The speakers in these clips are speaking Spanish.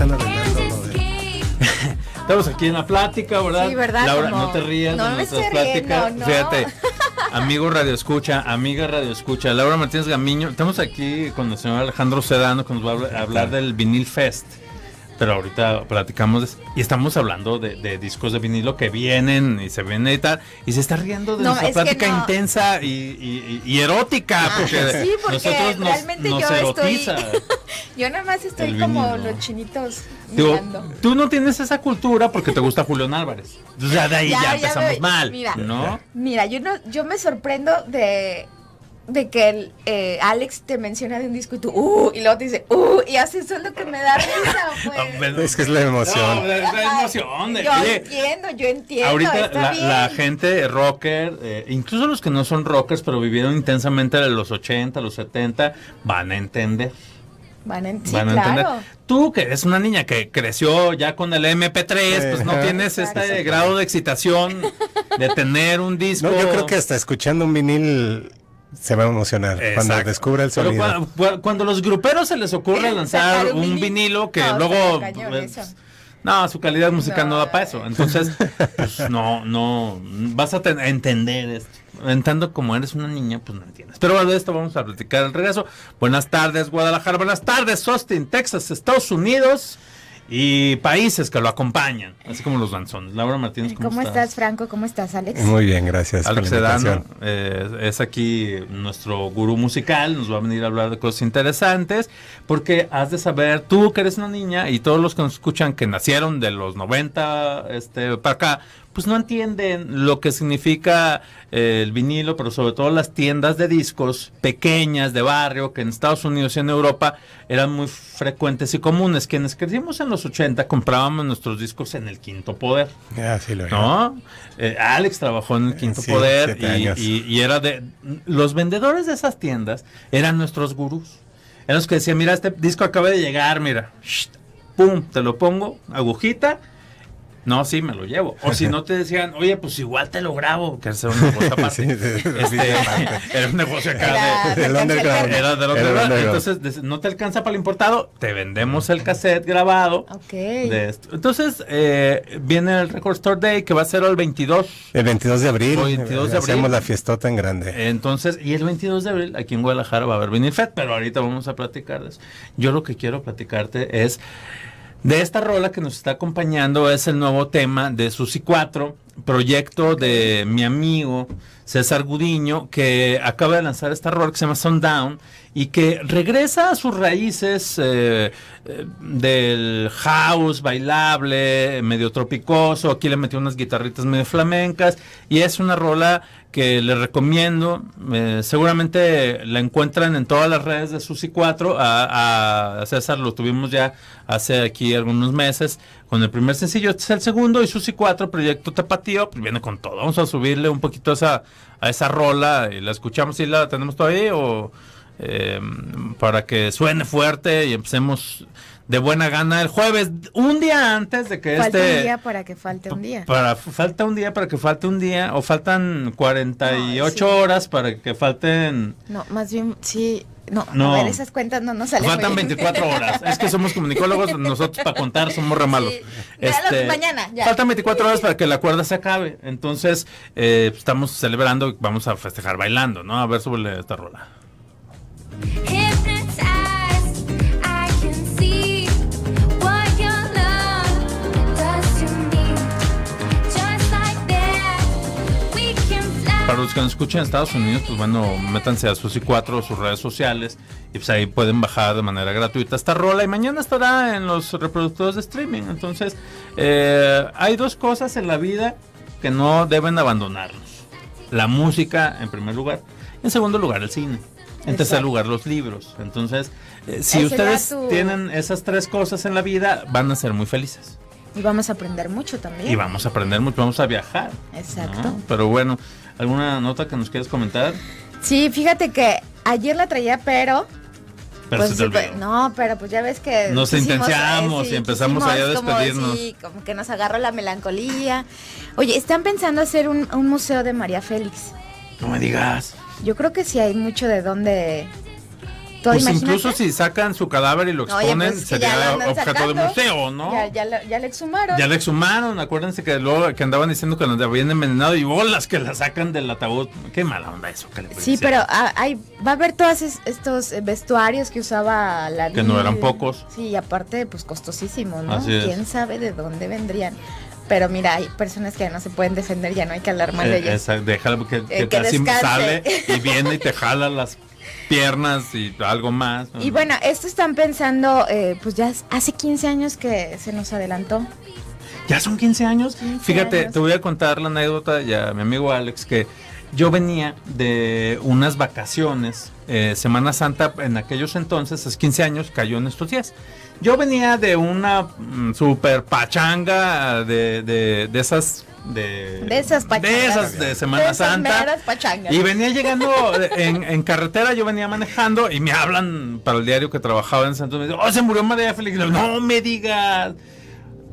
Estamos aquí en la plática, ¿verdad? Laura, no te rías de nuestras pláticas. Fíjate, amigo Radio Escucha, amiga Radio Escucha, Laura Martínez Gamiño. Estamos aquí con el señor Alejandro Sedano, que nos va a hablar del Vinil Fest pero ahorita platicamos y estamos hablando de, discos de vinilo que vienen y se ven y tal, y se está riendo de no, nuestra plática intensa y, y, erótica, ah, sí, porque, nosotros realmente yo yo nada más estoy como los chinitos mirando Tú no tienes esa cultura porque te gusta Julián Álvarez. O sea, de ahí ya, empezamos mal, ¿no? Mira, yo no, yo me sorprendo de de que el, eh, Alex te menciona de un disco y tú, uh, y luego te dice, uh, y así eso es lo que me da risa, pues. es que es la emoción. es la emoción. yo entiendo, yo entiendo. Ahorita la, gente rocker, eh, incluso los que no son rockers, pero vivieron intensamente de los 80, los 70, van a entender. Van a, sí, entender. Tú, que eres una niña que creció ya con el MP3, pues no tienes este grado de excitación de tener un disco. yo creo que hasta escuchando un vinil se va a emocionar cuando descubre el sonido. cuando, los gruperos se les ocurre lanzar un vinilo, que luego... Pues, no, su calidad musical no, da para eso. Entonces, pues, no, no, vas a entender esto. entiendo como eres una niña, pues no entiendes. Pero bueno, de esto vamos a platicar al regreso. Buenas tardes, Guadalajara. Buenas tardes, Austin, Texas, Estados Unidos y países que lo acompañan, así como los danzones. Laura Martínez, eh, ¿cómo, estás? Franco? ¿Cómo estás, Alex? Eh, muy bien, gracias. Alex Sedano eh, es aquí nuestro gurú musical, nos va a venir a hablar de cosas interesantes, porque has de saber, tú que eres una niña y todos los que nos escuchan que nacieron de los 90 este, para acá, pues no entienden lo que significa eh, el vinilo, pero sobre todo las tiendas de discos pequeñas de barrio que en Estados Unidos y en Europa eran muy frecuentes y comunes. Quienes crecimos en los 80 comprábamos nuestros discos en el Quinto Poder. Ah, lo ¿no? Eh, Alex trabajó en el Quinto Poder y, era de... Los vendedores de esas tiendas eran nuestros gurús. Eran los que decían, mira, este disco acaba de llegar, mira. Shh, pum, te lo pongo, agujita no, sí, me lo llevo. O si no te decían, oye, pues igual te lo grabo, que es un negocio aparte. Este, era un negocio acá de, underground. Era del underground. Entonces, no te alcanza para el importado, te vendemos el cassette grabado. Ok. De esto. Entonces, eh, viene el Record Store Day, que va a ser el 22. El 22 de abril. El 22 de abril. Hacemos la fiesta tan grande. Entonces, y el 22 de abril, aquí en Guadalajara va a haber Fed, pero ahorita vamos a platicar de eso. Yo lo que quiero platicarte es... De esta rola que nos está acompañando es el nuevo tema de Susi 4, proyecto de mi amigo César Gudiño, que acaba de lanzar esta rola que se llama Sundown y que regresa a sus raíces eh, eh, del house bailable, medio tropicoso, aquí le metió unas guitarritas medio flamencas y es una rola que le recomiendo, eh, seguramente la encuentran en todas las redes de Susi 4, a, a, César lo tuvimos ya hace aquí algunos meses con el primer sencillo, este es el segundo y Susi 4, Proyecto Tapatío, pues viene con todo, vamos a subirle un poquito a esa, a esa rola y la escuchamos y la tenemos todavía o... Em, para que suene fuerte y empecemos de buena gana el jueves, un día antes de que falta este... un día para que falte un día. Para, falta un día para que falte un día, o faltan 48 horas para que falten... No, más bien, sí, no, no. a ver, esas cuentas no nos salen Faltan 24 horas, es que somos comunicólogos, nosotros para contar somos re malos. Este, mañana, Faltan 24 horas para que la cuerda se acabe, entonces eh, estamos celebrando, vamos a festejar bailando, ¿no? A ver sobre esta rola. Para los que no escuchan en Estados Unidos, pues bueno, métanse a Susi 4 sus redes sociales y pues ahí pueden bajar de manera gratuita esta rola y mañana estará en los reproductores de streaming. Entonces, eh, hay dos cosas en la vida que no deben abandonarnos. La música en primer lugar, Y en segundo lugar el cine. En tercer lugar, los libros. Entonces, eh, si ustedes tienen esas tres cosas en la vida, van a ser muy felices. Y vamos a aprender mucho también. Y vamos a aprender mucho, vamos a viajar. Exacto. Pero bueno, ¿alguna nota que nos quieras comentar? Sí, fíjate que ayer la traía, pero pero pues, no, pero pues ya ves que. Nos intenciamos y empezamos allá a despedirnos. Sí, como que nos agarró la melancolía. Oye, están pensando hacer un, un museo de María Félix. No me digas. Yo creo que si hay mucho de dónde pues incluso si sacan su cadáver y lo exponen, pues, sería objeto de museo, ¿no? Ya, le exhumaron. Ya le exhumaron, acuérdense que luego que andaban diciendo que nos habían envenenado y bolas que la sacan del ataúd. Qué mala onda eso. Que le sí, pero ah, hay, va a haber todos estos eh, vestuarios que usaba la... Que no eran pocos. Sí, y aparte, pues costosísimo ¿no? ¿Quién sabe de dónde vendrían? Pero mira, hay personas que ya no se pueden defender, ya no hay que hablar de eh, ellas. déjalo que, eh, así sale y viene y te jala las piernas y algo más. Y bueno, esto están pensando, eh, pues ya hace 15 años que se nos adelantó. ¿Ya son 15 años? Fíjate, te voy a contar la anécdota ya mi amigo Alex que yo venía de unas vacaciones, Semana Santa en aquellos entonces, hace 15 años, cayó en estos días. Yo venía de una mm, super pachanga de, de esas de, esas pachangas. De esas de Semana Santa. Y venía llegando en, carretera, yo venía manejando y me hablan para el diario que trabajaba en Santo Domingo. oh, se murió María Félix. No, me digas.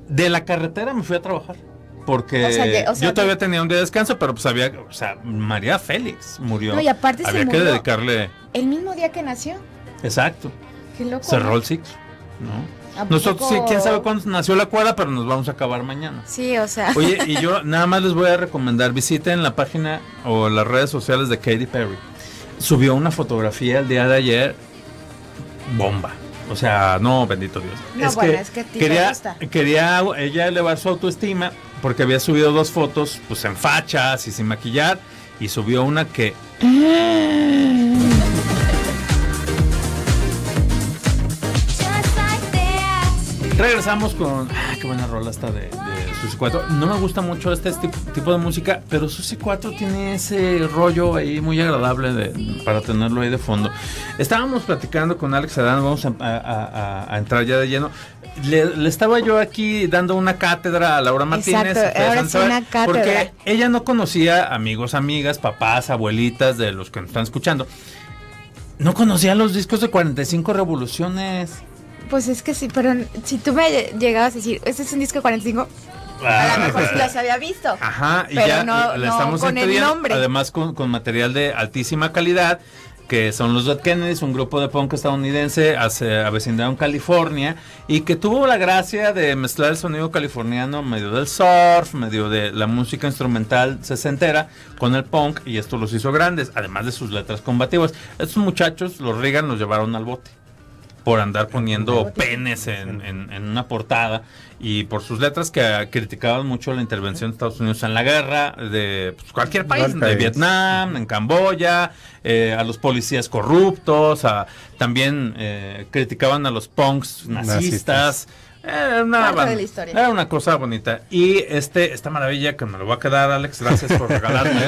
De la carretera me fui a trabajar. Porque yo todavía tenía un día de descanso, pero pues había, o sea, María Félix murió. No, y aparte había que dedicarle. El mismo día que nació. Exacto. Qué loco. Cerró el ciclo. Nosotros, sí, quién sabe cuándo nació la cuerda pero nos vamos a acabar mañana. Sí, o sea. Oye, y yo nada más les voy a recomendar, visiten la página o las redes sociales de Katy Perry. Subió una fotografía el día de ayer, bomba. O sea, no, bendito Dios. No, es, que es que quería, quería ella elevar su autoestima porque había subido dos fotos, pues en fachas y sin maquillar, y subió una que... Empezamos con. Ah, qué buena rola esta de, de Susi 4. No me gusta mucho este, tipo de música, pero Susi 4 tiene ese rollo ahí muy agradable para tenerlo ahí de fondo. Estábamos platicando con Alex Adán, vamos a, entrar ya de lleno. Le, estaba yo aquí dando una cátedra a Laura Martínez. Exacto, ahora es una cátedra. Porque ella no conocía amigos, amigas, papás, abuelitas de los que nos están escuchando. No conocía los discos de 45 revoluciones. Pues es que sí, pero si tú me llegabas a decir, este es un disco 45, a lo ah. mejor había visto. Ajá, y pero no, estamos con Además, con, material de altísima calidad, que son los Dead Kennedys, un grupo de punk estadounidense hace, avecindado en California y que tuvo la gracia de mezclar el sonido californiano medio del surf, medio de la música instrumental sesentera con el punk y esto los hizo grandes, además de sus letras combativas. Estos muchachos, los Reagan, los llevaron al bote por andar poniendo penes en, una portada y por sus letras que criticaban mucho la intervención de Estados Unidos en la guerra de pues, cualquier país, de Vietnam, en Camboya, eh, a los policías corruptos, a, también eh, criticaban a los punks nazistas eh, Era una, cosa bonita. Y este, esta maravilla que me lo va a quedar, Alex, gracias por regalarme.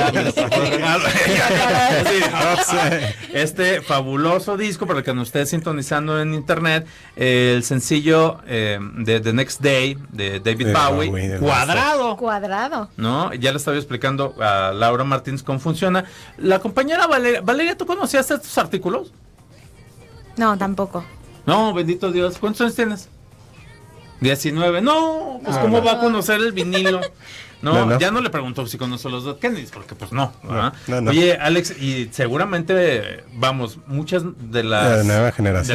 este fabuloso disco para el que nos esté sintonizando en internet, el sencillo eh, de The Next Day de David Bowie, cuadrado. Cuadrado. ¿No? Ya le estaba explicando a Laura Martínez cómo funciona. La compañera Valeria, Valeria ¿tú conocías estos artículos? No, tampoco. No, bendito Dios. ¿Cuántos años tienes? 19, no, pues cómo ah, va a conocer el vinilo. No, ya no le preguntó si conoce los dos, Kennedys, porque pues no. Oye, Alex, y seguramente, vamos, muchas de las, de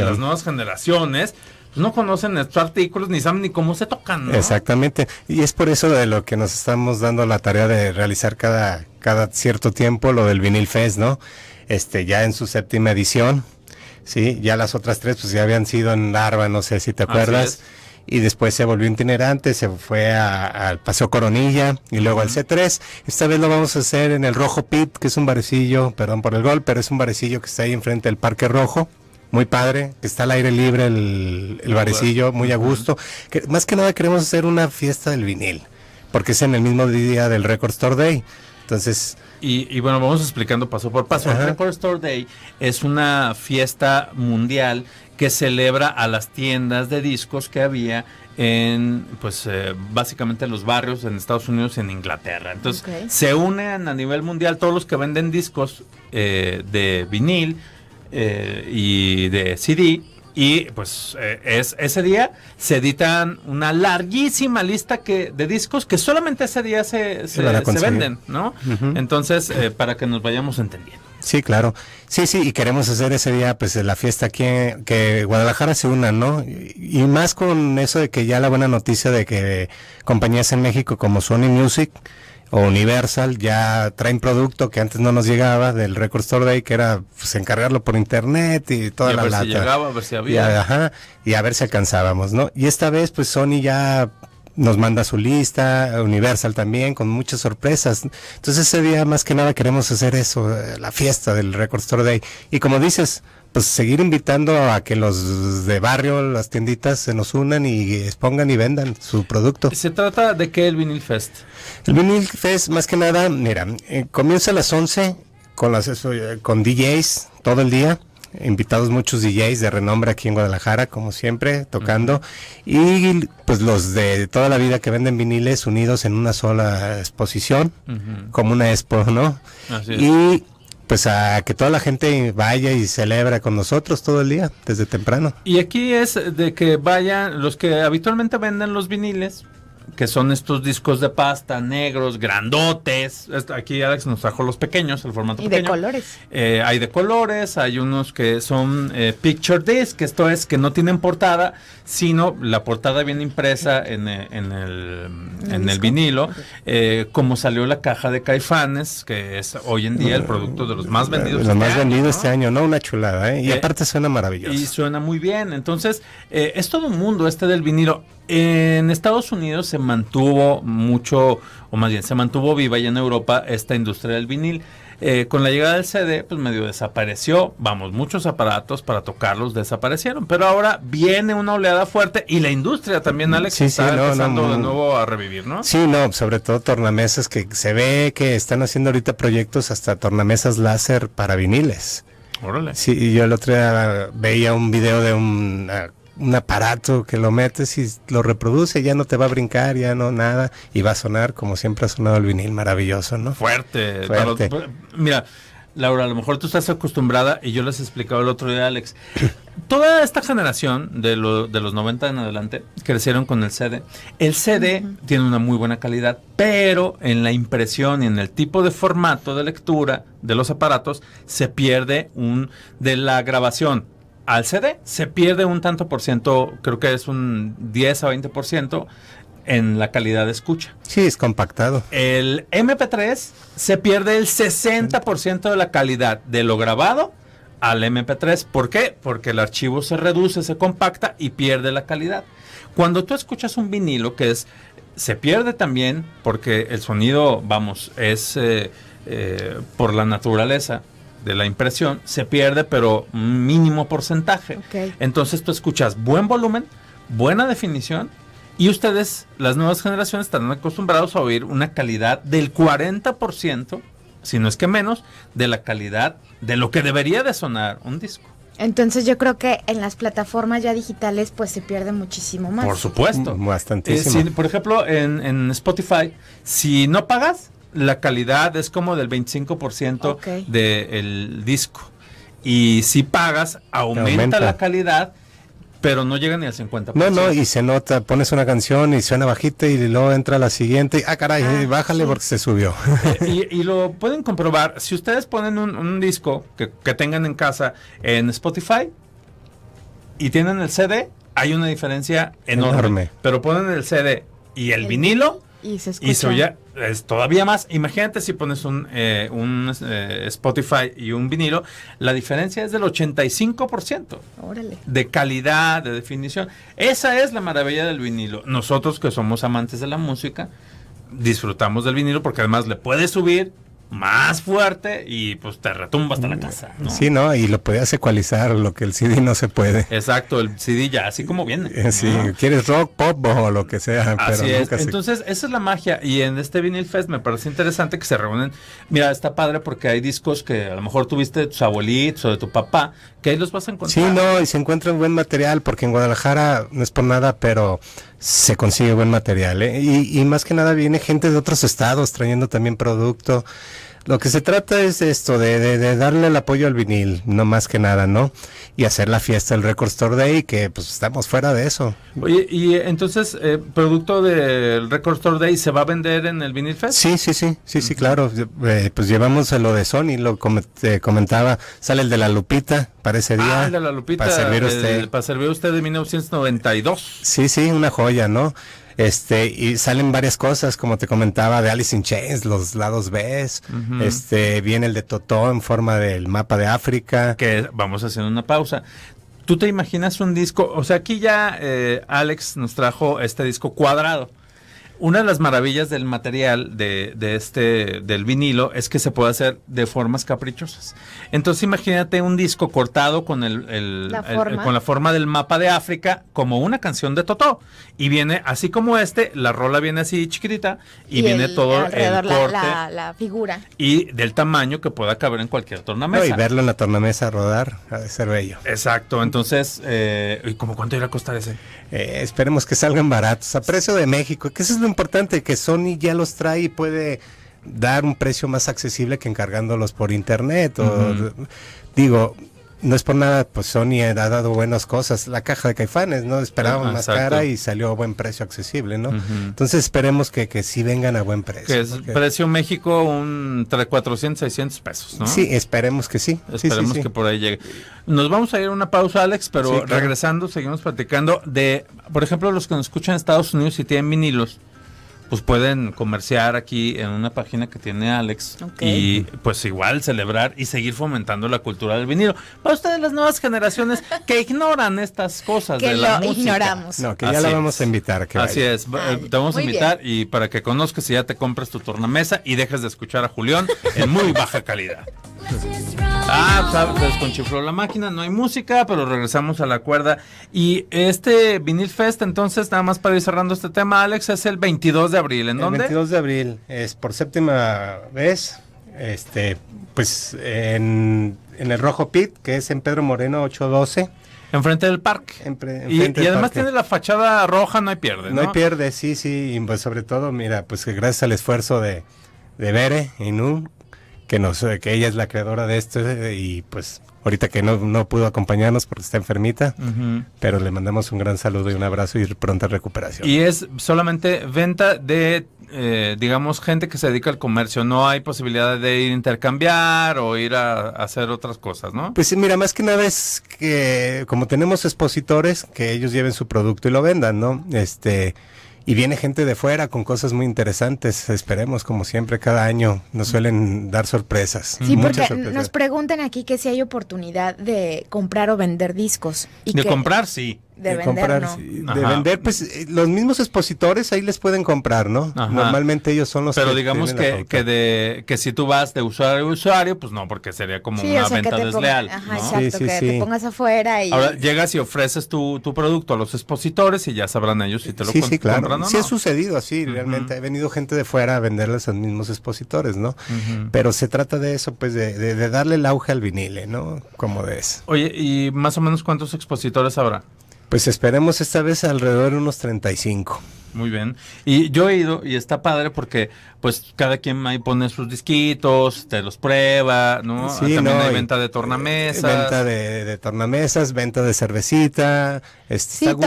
las nuevas generaciones no conocen estos artículos ni saben ni cómo se tocan. Exactamente. Y es por eso de lo que nos estamos dando la tarea de realizar cada, cada cierto tiempo lo del vinil fest, ¿no? Este, ya en su séptima edición. Sí, ya las otras tres pues ya habían sido en larva, no sé si te acuerdas y después se volvió itinerante, se fue al Paseo Coronilla y luego al C3. Esta vez lo vamos a hacer en el Rojo Pit, que es un barecillo, perdón por el gol, pero es un barecillo que está ahí enfrente del Parque Rojo. Muy padre, que está al aire libre el, el barecillo, muy a gusto. más que nada queremos hacer una fiesta del vinil, porque es en el mismo día del Record Store Day. Entonces, y, y, bueno, vamos explicando paso por paso. El Record Store Day es una fiesta mundial que celebra a las tiendas de discos que había en, pues, eh, básicamente en los barrios en Estados Unidos y en Inglaterra. Entonces, se unen a nivel mundial todos los que venden discos eh, de vinil eh, y de CD. Y pues es, ese día se editan una larguísima lista que, de discos que solamente ese día se, venden, ¿no? Entonces, para que nos vayamos entendiendo. Sí, claro. Sí, sí, y queremos hacer ese día, pues, la fiesta aquí, que Guadalajara se una, ¿no? Y, más con eso de que ya la buena noticia de que compañías en México como Sony Music o Universal ya traen producto que antes no nos llegaba del Record Store Day, que era pues, encargarlo por internet y toda a la ver Si llegaba, a ver si había. ajá, y a ver si alcanzábamos, ¿no? Y esta vez, pues, Sony ya nos manda su lista, Universal también, con muchas sorpresas. Entonces ese día más que nada queremos hacer eso, eh, la fiesta del Record Store Day. Y como dices, pues seguir invitando a que los de barrio, las tienditas se nos unan y expongan y vendan su producto. ¿Se trata de qué el Vinil Fest? El Vinyl Fest más que nada, mira, eh, comienza a las 11 con, las, eh, con DJs todo el día invitados muchos DJs de renombre aquí en Guadalajara, como siempre, tocando. Y pues los de toda la vida que venden viniles unidos en una sola exposición, como una expo, ¿no? Y pues a que toda la gente vaya y celebra con nosotros todo el día, desde temprano. Y aquí es de que vayan los que habitualmente venden los viniles, que son estos discos de pasta negros, grandotes. Aquí Alex nos trajo los pequeños, el formato y de colores. Eh, hay de colores, hay unos que son eh, picture disc, esto es que no tienen portada, sino la portada viene impresa en, eh, en el, ¿En el vinilo. como salió la caja de Caifanes, que es hoy en día el mm. producto de los más vendidos. Los este más vendidos este año, ¿no? Una chulada, ¿eh? Y aparte suena maravilloso. Y suena muy bien. Entonces, es todo un mundo este del vinilo en Estados Unidos se mantuvo mucho, o más bien se mantuvo viva ya en Europa esta industria del vinil. Eh, con la llegada del CD, pues medio desapareció. Vamos, muchos aparatos para tocarlos desaparecieron. Pero ahora viene una oleada fuerte y la industria también, mm, Alex, está empezando de nuevo a revivir, ¿no? Sí, no, sobre todo tornamesas que se ve que están haciendo ahorita proyectos hasta tornamesas láser para viniles. Órale. Sí, yo el otro día veía un video de un ah, un aparato que lo metes y lo reproduce, ya no te va a brincar, ya no nada, y va a sonar como siempre ha sonado el vinil, maravilloso, ¿no? Fuerte. mira, Laura, a lo mejor tú estás acostumbrada, y yo les explicaba el otro día Alex, toda esta generación de, de los 90 en adelante crecieron con el CD. El CD tiene una muy buena calidad, pero en la impresión y en el tipo de formato de lectura de los aparatos se pierde un de la grabación al CD. Se pierde un tanto por ciento, creo que es un 10 a 20 por ciento en la calidad de escucha. Sí, es compactado. El MP3 se pierde el 60% de la calidad de lo grabado al MP3. ¿Por qué? Porque el archivo se reduce, se compacta y pierde la calidad. Cuando tú escuchas un vinilo, que es, se pierde también porque el sonido, vamos, es eh, eh, por la naturaleza de la impresión se pierde, pero un mínimo porcentaje. Entonces tú escuchas buen volumen, buena definición y ustedes, las nuevas generaciones, están acostumbrados a oír una calidad del 40%, si no es que menos, de la calidad de lo que debería de sonar un disco. Entonces yo creo que en las plataformas ya digitales pues se pierde muchísimo más. Por supuesto. Bastantísimo. Eh, por ejemplo, en Spotify, si no pagas, la calidad es como del 25% del disco. Y si pagas, aumenta, la calidad, pero no llega ni al 50%. No, no, y se nota, pones una canción y suena bajita y luego entra la siguiente ah, caray, ah, eh, bájale porque se subió. Eh, y, lo pueden comprobar, si ustedes ponen un, disco que, tengan en casa en Spotify y tienen el CD, hay una diferencia enorme. Pero ponen el CD y el vinilo y se escucha. Y es todavía más. Imagínate si pones un, eh, eh, Spotify y un vinilo, la diferencia es del 85%. Órale. De calidad, de definición. Esa es la maravilla del vinilo. Nosotros que somos amantes de la música, disfrutamos del vinilo porque además le puedes subir, más fuerte y pues te retumba hasta la casa. Mm. Sí, ¿no? Y lo podías ecualizar, lo que el CD no se puede. Exacto, el CD ya así como viene. Eh, sí, quieres rock, pop o lo que sea. es. Entonces, esa es la magia. Y en este vinil Fest me parece interesante que se reúnen. Mira, está padre porque hay discos que a lo mejor tuviste de tus abuelitos o de tu papá, que ahí los vas a encontrar. Sí, no, y se encuentra un buen material porque en Guadalajara no es por nada, pero se consigue buen material. ¿eh? Y, y, más que nada viene gente de otros estados trayendo también producto. Lo que se trata es esto, de, de, darle el apoyo al vinil, no más que nada, ¿no? Y hacer la fiesta del Record Store Day, que pues estamos fuera de eso. Oye, y entonces, eh, producto del Record Store Day, ¿se va a vender en el Vinil Fest? Sí, sí, sí, sí, sí, claro. Eh, pues llevamos lo de Sony, lo comentaba, sale el de la Lupita para ese ah, día. de la Lupita. Para servir usted. para servir usted de 1992. Sí, sí, una joya, ¿no? Este, y salen varias cosas, como te comentaba, de Alice in Chains, los lados B, este, viene el de Totó en forma del mapa de África. Que vamos haciendo una pausa. ¿Tú te imaginas un disco? O sea, aquí ya eh, Alex nos trajo este disco cuadrado. Una de las maravillas del material de, este, del vinilo es que se puede hacer de formas caprichosas. Entonces imagínate un disco cortado con, el, la con la forma del mapa de África como una canción de Totó. Y viene así como este, la rola viene así chiquitita y, viene todo el La, la, figura. Y del tamaño que pueda caber en cualquier tornamesa. y verlo en la tornamesa rodar a de ser bello. Exacto, entonces, eh, ¿y como cuánto irá a costar ese? Eh, esperemos que salgan baratos, a precio de México, que es lo importante que Sony ya los trae y puede dar un precio más accesible que encargándolos por internet. O, Digo, no es por nada, pues Sony ha dado buenas cosas. La caja de caifanes, ¿no? Esperábamos más cara y salió a buen precio accesible, ¿no? Entonces esperemos que, que sí vengan a buen precio. Que es precio México un 400, 600 pesos, ¿no? Sí, esperemos que sí. Esperemos que por ahí llegue. Nos vamos a ir a una pausa, Alex, pero regresando seguimos platicando de, por ejemplo, los que nos escuchan en Estados Unidos y tienen vinilos pues pueden comerciar aquí en una página que tiene Alex y pues igual celebrar y seguir fomentando la cultura del vinilo. Para ustedes las nuevas generaciones que ignoran estas cosas que de la lo ignoramos. No, que ya la vamos a invitar. Que Así es, eh, te vamos a invitar y para que conozcas y ya te compres tu tornamesa y dejes de escuchar a Julián en muy baja calidad. Ah, pues, ah, pues la máquina, no hay música, pero regresamos a la cuerda. Y este Vinil Fest, entonces, nada más para ir cerrando este tema, Alex, es el 22 de abril. ¿En el 22 de abril, es por séptima vez, este, pues en, el Rojo Pit, que es en Pedro Moreno 812. Enfrente del parque. y, además tiene la fachada roja, no hay pierde. No, hay pierde, sí, sí, y pues sobre todo, mira, pues que gracias al esfuerzo de, de Bere y Nu, que sé eh, que ella es la creadora de esto eh, y pues ahorita que no, no pudo acompañarnos porque está enfermita, pero le mandamos un gran saludo y un abrazo y pronta recuperación. Y es solamente venta de, eh, digamos, gente que se dedica al comercio, no hay posibilidad de ir a intercambiar o ir a, hacer otras cosas, ¿no? Pues mira, más que nada es que como tenemos expositores, que ellos lleven su producto y lo vendan, ¿no? Este y viene gente de fuera con cosas muy interesantes. Esperemos, como siempre, cada año nos suelen dar sorpresas. Sí, porque nos preguntan aquí que si hay oportunidad de comprar o vender discos. Y de comprar, sí de, vender, de vender, pues eh, los mismos expositores ahí les pueden comprar, ¿no? Normalmente ellos son los Pero que digamos que, que de que si tú vas de usuario a usuario, pues no, porque sería como una venta desleal. ajá, que te pongas afuera y Ahora llegas y ofreces tu, producto a los expositores y ya sabrán ellos si te lo sí, claro. compran o no. Sí ha sucedido así, realmente ha venido gente de fuera a venderles a los mismos expositores, ¿no? Pero se trata de eso, pues de, de, de darle el auge al vinile, ¿no? Como de eso. Oye, ¿y más o menos cuántos expositores habrá? Pues esperemos esta vez alrededor de unos 35. Muy bien. Y yo he ido y está padre porque pues cada quien ahí pone sus disquitos, te los prueba, ¿no? Ah, también venta de tornamesas. Eh, venta de, tornamesas, venta de cervecita, este, sí, todo,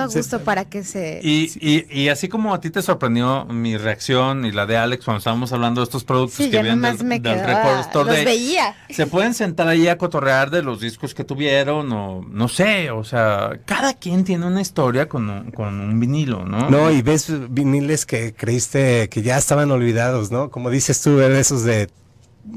a gusto para que se... Y, y, así como a ti te sorprendió mi reacción y la de Alex cuando estábamos hablando de estos productos que vienen del, Se pueden sentar ahí a cotorrear de los discos que tuvieron o no sé, o sea, cada quien tiene una historia con, con un vinilo, ¿no? no y ves viniles que creíste que ya estaban olvidados, ¿no? Como dices tú, esos de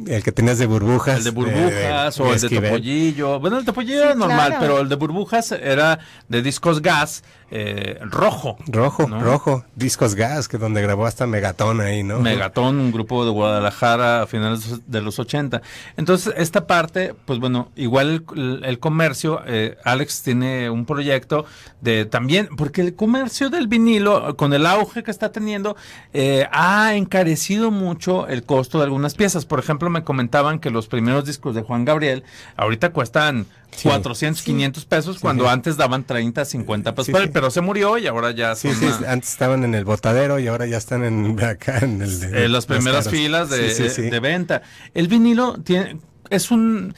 el que tenías de burbujas. El de eh, burbujas o el de topollillo. Bueno, el topollillo era normal, pero el de burbujas era de discos gas eh, rojo. Rojo, rojo. Discos Gas, que donde grabó hasta Megatón ahí, ¿no? Megatón, un grupo de Guadalajara a finales de los 80. Entonces, esta parte, pues bueno, igual el, comercio, eh, Alex tiene un proyecto de también, porque el comercio del vinilo, con el auge que está teniendo, eh, ha encarecido mucho el costo de algunas piezas. Por ejemplo, me comentaban que los primeros discos de Juan Gabriel ahorita cuestan 400, 500 pesos, cuando antes daban 30, 50 pesos por el pero se murió y ahora ya Sí, sí, antes estaban en el botadero y ahora ya están en acá en el de, eh, las primeras filas de, eh, de, venta. El vinilo tiene es un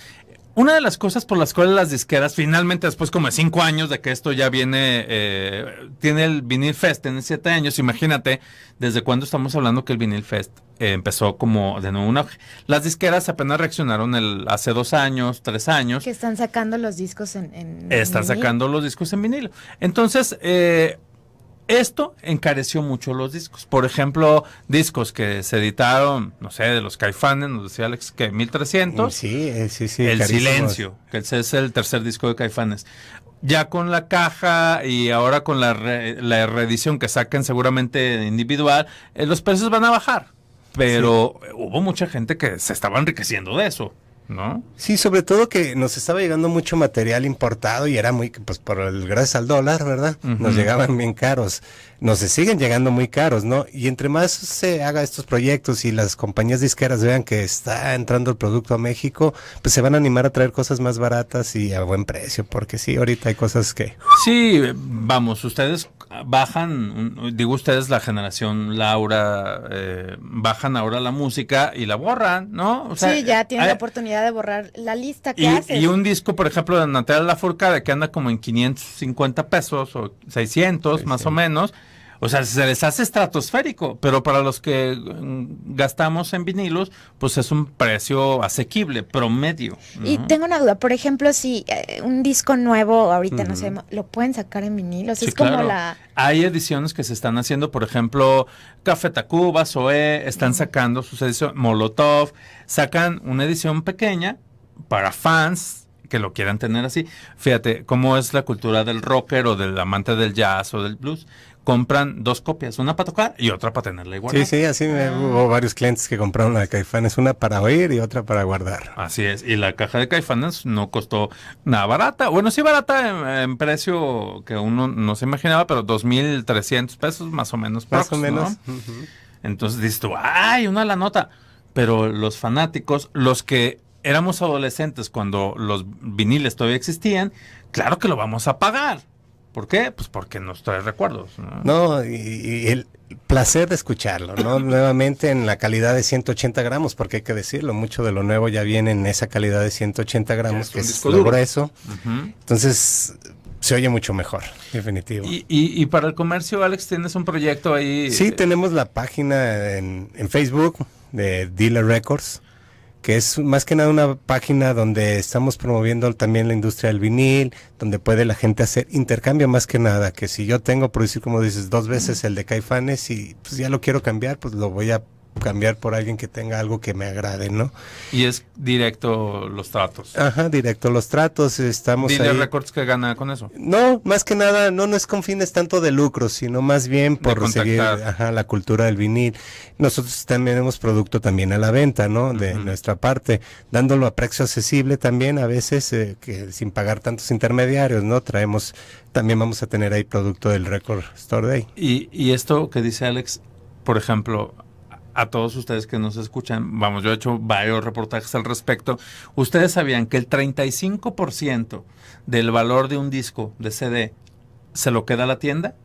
una de las cosas por las cuales las disqueras finalmente después como de cinco años de que esto ya viene, eh, tiene el Vinil Fest tiene siete años, imagínate desde cuándo estamos hablando que el Vinil Fest eh, empezó como de nuevo una... Las disqueras apenas reaccionaron el, hace dos años, tres años. Que están sacando los discos en... están sacando los discos en vinilo. Entonces, eh, esto encareció mucho los discos. Por ejemplo, discos que se editaron, no sé, de los Caifanes, nos decía Alex que 1300. Sí, eh, sí, sí. El Silencio, que ese es el tercer disco de Caifanes. Ya con la caja y ahora con la, la reedición que saquen seguramente individual, eh, los precios van a bajar. Pero hubo mucha gente que se estaba enriqueciendo de eso. ¿no? Sí, sobre todo que nos estaba llegando mucho material importado y era muy, pues por el, gracias al dólar, ¿verdad? Nos llegaban bien caros, nos siguen llegando muy caros, ¿no? Y entre más se haga estos proyectos y las compañías disqueras vean que está entrando el producto a México, pues se van a animar a traer cosas más baratas y a buen precio, porque sí, ahorita hay cosas que... Sí, vamos, ustedes bajan, digo ustedes, la generación Laura, eh, bajan ahora la música y la borran, ¿no? sea, sí, ya eh, tienen la oportunidad de borrar la lista que y, Y un disco, por ejemplo, de Natalia Lafourcade que anda como en 550 pesos o 600. más o menos o sea, se les hace estratosférico, pero para los que mm, gastamos en vinilos, pues es un precio asequible, promedio. Y tengo una duda, por ejemplo, si eh, un disco nuevo ahorita, no sé, ¿lo pueden sacar en vinilos? es como la... Hay ediciones que se están haciendo, por ejemplo, Café Tacuba, Zoé, están sacando sus ediciones, Molotov, sacan una edición pequeña para fans que lo quieran tener así. Fíjate, cómo es la cultura del rocker o del amante del jazz o del blues compran dos copias, una para tocar y otra para tenerla igual. Sí, sí, así ah. hubo varios clientes que compraron la de Caifanes, una para oír y otra para guardar. Así es, y la caja de Caifanes no costó nada barata, bueno, sí barata en, precio que uno no se imaginaba, pero 2.300 pesos más o menos. Más o menos. Entonces dices tú, ¡ay, una la nota! Pero los fanáticos, los que éramos adolescentes cuando los viniles todavía existían, claro que lo vamos a pagar. ¿Por qué? Pues porque nos trae recuerdos. No, y, el placer de escucharlo, ¿no? Nuevamente en la calidad de 180 gramos, porque hay que decirlo, mucho de lo nuevo ya viene en esa calidad de 180 gramos, que es lo grueso. Entonces, se oye mucho mejor, definitivo. Y, y, para el comercio, Alex, tienes un proyecto ahí. Sí, tenemos la página en Facebook de Dealer Records que es más que nada una página donde estamos promoviendo también la industria del vinil, donde puede la gente hacer intercambio más que nada, que si yo tengo, por como dices, dos veces el de Caifanes y pues ya lo quiero cambiar, pues lo voy a cambiar por alguien que tenga algo que me agrade, ¿no? Y es directo los tratos. Ajá, directo los tratos, estamos Dile que gana con eso? No, más que nada, no, no es con fines tanto de lucro, sino más bien por seguir ajá, la cultura del vinil. Nosotros también hemos producto también a la venta, ¿no? De nuestra parte, dándolo a precio accesible también a veces, eh, que sin pagar tantos intermediarios, ¿no? Traemos, también vamos a tener ahí producto del Record Store Day. Y, y esto que dice Alex, por ejemplo, a todos ustedes que nos escuchan, vamos, yo he hecho varios reportajes al respecto, ustedes sabían que el 35% del valor de un disco de CD se lo queda la tienda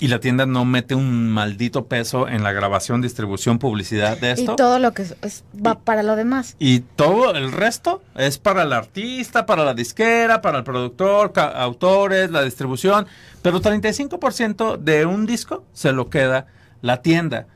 y la tienda no mete un maldito peso en la grabación, distribución, publicidad de esto. Y todo lo que es, va para lo demás. Y todo el resto es para el artista, para la disquera, para el productor, autores, la distribución, pero 35% de un disco se lo queda la tienda.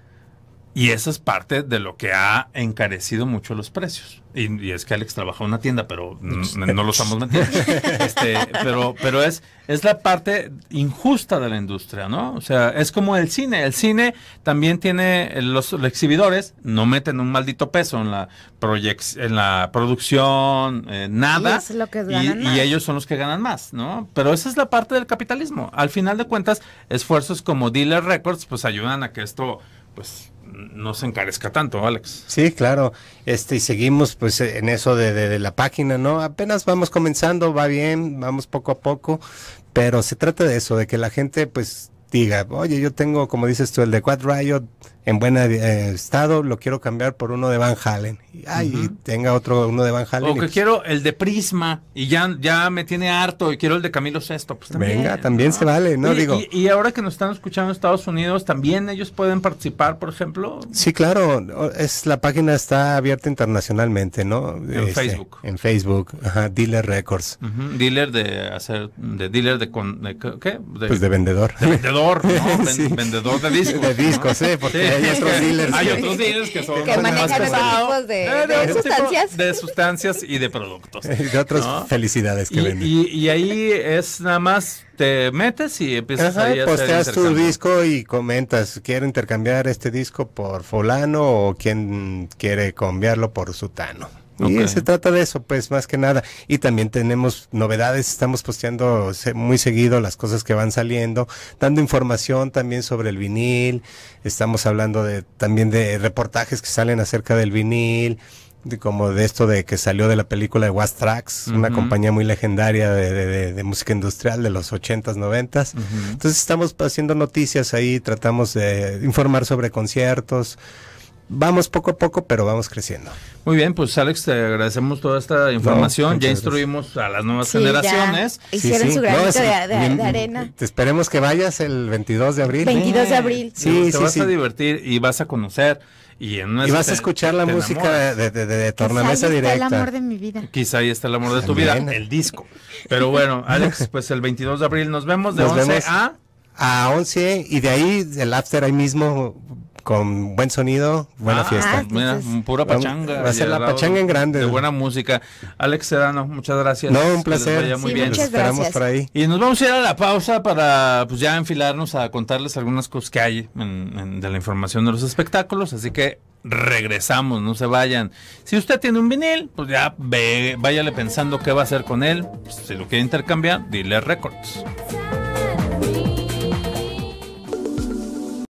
Y eso es parte de lo que ha encarecido mucho los precios. Y, es que Alex trabaja en una tienda, pero no lo estamos metiendo. Este, pero pero es, es la parte injusta de la industria, ¿no? O sea, es como el cine. El cine también tiene, los, exhibidores no meten un maldito peso en la, en la producción, eh, nada. Y, y ellos son los que ganan más, ¿no? Pero esa es la parte del capitalismo. Al final de cuentas, esfuerzos como Dealer Records pues ayudan a que esto pues no se encarezca tanto, Alex. Sí, claro. Este, y seguimos pues en eso de, de, la página, ¿no? Apenas vamos comenzando, va bien, vamos poco a poco, pero se trata de eso, de que la gente pues diga, oye, yo tengo, como dices tú, el de Quad Riot, en buen eh, estado, lo quiero cambiar por uno de Van Halen. Y, ay, tenga otro, uno de Van Halen. O que pues quiero el de Prisma y ya, ya me tiene harto y quiero el de Camilo Sesto. Pues también, venga, también se vale, ¿no? Y, Digo. Y, ahora que nos están escuchando en Estados Unidos, ¿también ellos pueden participar, por ejemplo? Sí, claro. Es, la página está abierta internacionalmente, ¿no? En este, Facebook. En Facebook, ajá, Dealer Records. Dealer de hacer, de dealer de, con, de ¿qué? pues de vendedor. De vendedor, ¿no? Vendedor de discos. De discos, hay otros dealers. que son manejan eh, de, sustancias. de y de productos. otras felicidades que y, venden. Y, ahí es nada más te metes y empiezas a posteas tu disco y comentas, quiero intercambiar este disco por fulano o quien quiere cambiarlo por sutano. Y se trata de eso, pues más que nada. Y también tenemos novedades, estamos posteando muy seguido las cosas que van saliendo, dando información también sobre el vinil, estamos hablando de también de reportajes que salen acerca del vinil, como de esto de que salió de la película de Was Tracks, una compañía muy legendaria de, música industrial de los 80s, 90 Entonces estamos haciendo noticias ahí, tratamos de informar sobre conciertos vamos poco a poco, pero vamos creciendo. Muy bien, pues Alex, te agradecemos toda esta información. ya instruimos a las nuevas generaciones. Hicieron su granito de, arena. Te esperemos que vayas el 22 de abril. 22 de abril. Sí, te vas a divertir y vas a conocer. Y, vas a escuchar la música de, de, de, tornamesa directa. amor de mi vida. Quizá ahí está el amor de tu vida, el disco. Pero bueno, Alex, pues el 22 de abril nos vemos de nos 11 a... A 11 y de ahí, el after ahí mismo, con buen sonido, buena ah, fiesta. Ah, mira, pura pachanga. a la pachanga en grande. De buena música. Alex Serrano, muchas gracias. No, un placer. Vaya muy bien. Nos esperamos por ahí. Y nos vamos a ir a la pausa para pues, ya enfilarnos a contarles algunas cosas que hay en, de la información de los espectáculos, así que regresamos, no se vayan. Si usted tiene un vinil, pues ya váyale pensando qué va a hacer con él. Si lo quiere intercambiar, dile Records